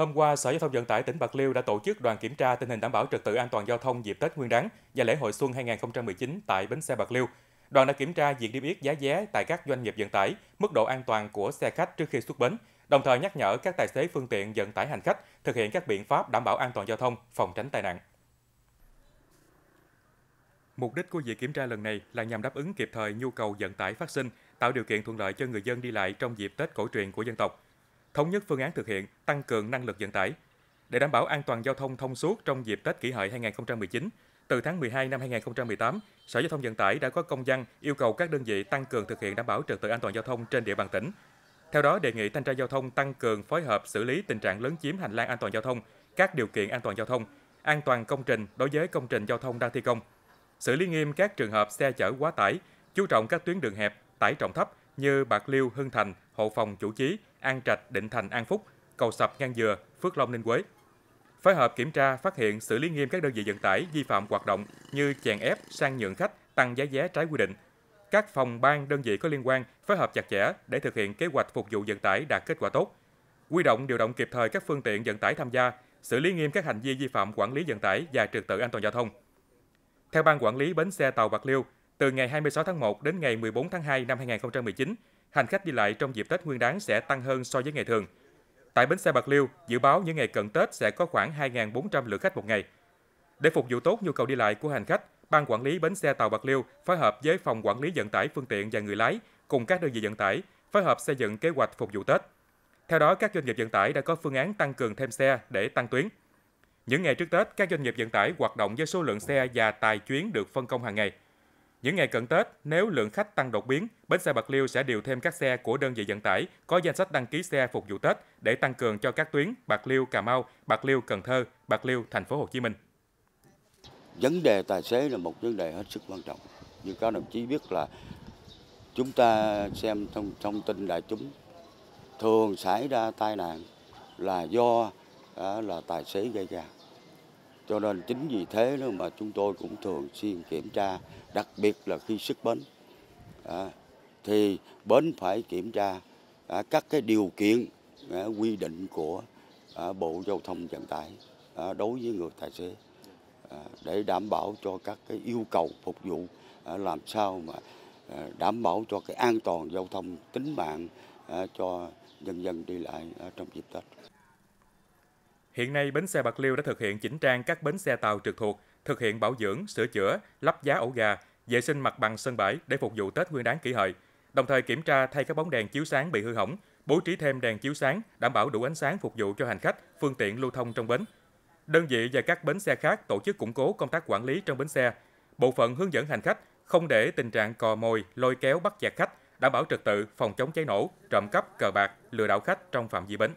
Hôm qua, Sở Giao thông Vận tải tỉnh Bạc Liêu đã tổ chức đoàn kiểm tra tình hình đảm bảo trật tự an toàn giao thông dịp Tết Nguyên đán và lễ hội xuân 2019 tại bến xe Bạc Liêu. Đoàn đã kiểm tra diện niêm yết giá vé tại các doanh nghiệp vận tải, mức độ an toàn của xe khách trước khi xuất bến, đồng thời nhắc nhở các tài xế phương tiện vận tải hành khách thực hiện các biện pháp đảm bảo an toàn giao thông, phòng tránh tai nạn. Mục đích của việc kiểm tra lần này là nhằm đáp ứng kịp thời nhu cầu vận tải phát sinh, tạo điều kiện thuận lợi cho người dân đi lại trong dịp Tết cổ truyền của dân tộc thống nhất phương án thực hiện, tăng cường năng lực vận tải. Để đảm bảo an toàn giao thông thông suốt trong dịp Tết kỷ hợi 2019, từ tháng 12 năm 2018, Sở Giao thông Vận tải đã có công văn yêu cầu các đơn vị tăng cường thực hiện đảm bảo trật tự an toàn giao thông trên địa bàn tỉnh. Theo đó, đề nghị thanh tra giao thông tăng cường phối hợp xử lý tình trạng lớn chiếm hành lang an toàn giao thông, các điều kiện an toàn giao thông, an toàn công trình đối với công trình giao thông đang thi công. Xử lý nghiêm các trường hợp xe chở quá tải, chú trọng các tuyến đường hẹp, tải trọng thấp, như Bạc Liêu, Hưng Thành, Hậu Phòng, Chủ Chí, An Trạch, Định Thành, An Phúc, Cầu Sập, Ngang Dừa, Phước Long, Ninh Quế. Phối hợp kiểm tra, phát hiện, xử lý nghiêm các đơn vị vận tải vi phạm hoạt động như chèn ép, sang nhượng khách, tăng giá vé trái quy định. Các phòng ban đơn vị có liên quan phối hợp chặt chẽ để thực hiện kế hoạch phục vụ vận tải đạt kết quả tốt. Quy động điều động kịp thời các phương tiện vận tải tham gia, xử lý nghiêm các hành vi vi phạm quản lý vận tải và trật tự an toàn giao thông. Theo ban quản lý bến xe tàu Bạc Liêu, từ ngày 26 tháng 1 đến ngày 14 tháng 2 năm 2019, hành khách đi lại trong dịp Tết Nguyên đán sẽ tăng hơn so với ngày thường. Tại bến xe Bạc Liêu, dự báo những ngày cận Tết sẽ có khoảng 2.400 lượt khách một ngày. Để phục vụ tốt nhu cầu đi lại của hành khách, Ban quản lý bến xe tàu Bạc Liêu phối hợp với Phòng quản lý vận tải phương tiện và người lái cùng các đơn vị vận tải phối hợp xây dựng kế hoạch phục vụ Tết. Theo đó, các doanh nghiệp vận tải đã có phương án tăng cường thêm xe để tăng tuyến. Những ngày trước Tết, các doanh nghiệp vận tải hoạt động với số lượng xe và tài chuyến được phân công hàng ngày – những ngày cận Tết, nếu lượng khách tăng đột biến, bến xe Bạc Liêu sẽ điều thêm các xe của đơn vị vận tải có danh sách đăng ký xe phục vụ Tết để tăng cường cho các tuyến Bạc Liêu Cà Mau, Bạc Liêu Cần Thơ, Bạc Liêu Thành phố Hồ Chí Minh. Vấn đề tài xế là một vấn đề hết sức quan trọng. Như các đồng chí biết là chúng ta xem thông, thông tin đại chúng thường xảy ra tai nạn là do à, là tài xế gây ra. Cho nên chính vì thế đó mà chúng tôi cũng thường xuyên kiểm tra, đặc biệt là khi xuất bến. À, thì bến phải kiểm tra à, các cái điều kiện à, quy định của à, Bộ Giao thông Vận tải à, đối với người tài xế à, để đảm bảo cho các cái yêu cầu phục vụ à, làm sao mà à, đảm bảo cho cái an toàn giao thông tính mạng à, cho nhân dân đi lại à, trong dịp Tết. Hiện nay, bến xe Bạc Liêu đã thực hiện chỉnh trang các bến xe tàu trực thuộc, thực hiện bảo dưỡng, sửa chữa, lắp giá ổ gà, vệ sinh mặt bằng sân bãi để phục vụ Tết Nguyên đán kỷ hợi. Đồng thời kiểm tra thay các bóng đèn chiếu sáng bị hư hỏng, bố trí thêm đèn chiếu sáng đảm bảo đủ ánh sáng phục vụ cho hành khách, phương tiện lưu thông trong bến. Đơn vị và các bến xe khác tổ chức củng cố công tác quản lý trong bến xe, bộ phận hướng dẫn hành khách không để tình trạng cò mồi, lôi kéo bắt chẹt khách, đảm bảo trật tự, phòng chống cháy nổ, trộm cắp, cờ bạc, lừa đảo khách trong phạm vi bến.